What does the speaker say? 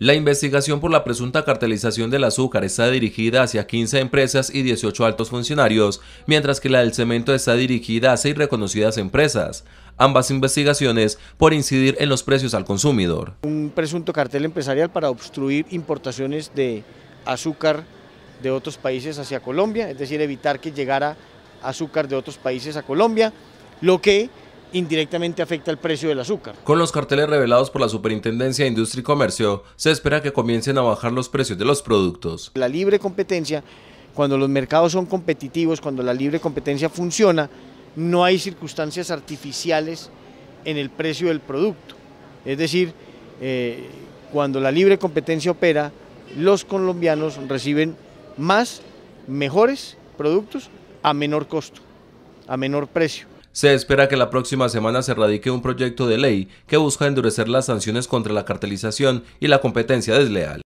La investigación por la presunta cartelización del azúcar está dirigida hacia 15 empresas y 18 altos funcionarios, mientras que la del cemento está dirigida a 6 reconocidas empresas. Ambas investigaciones por incidir en los precios al consumidor. Un presunto cartel empresarial para obstruir importaciones de azúcar de otros países hacia Colombia, es decir, evitar que llegara azúcar de otros países a Colombia, lo que indirectamente afecta el precio del azúcar. Con los carteles revelados por la Superintendencia de Industria y Comercio, se espera que comiencen a bajar los precios de los productos. La libre competencia, cuando los mercados son competitivos, cuando la libre competencia funciona, no hay circunstancias artificiales en el precio del producto. Es decir, eh, cuando la libre competencia opera, los colombianos reciben más, mejores productos a menor costo, a menor precio. Se espera que la próxima semana se radique un proyecto de ley que busca endurecer las sanciones contra la cartelización y la competencia desleal.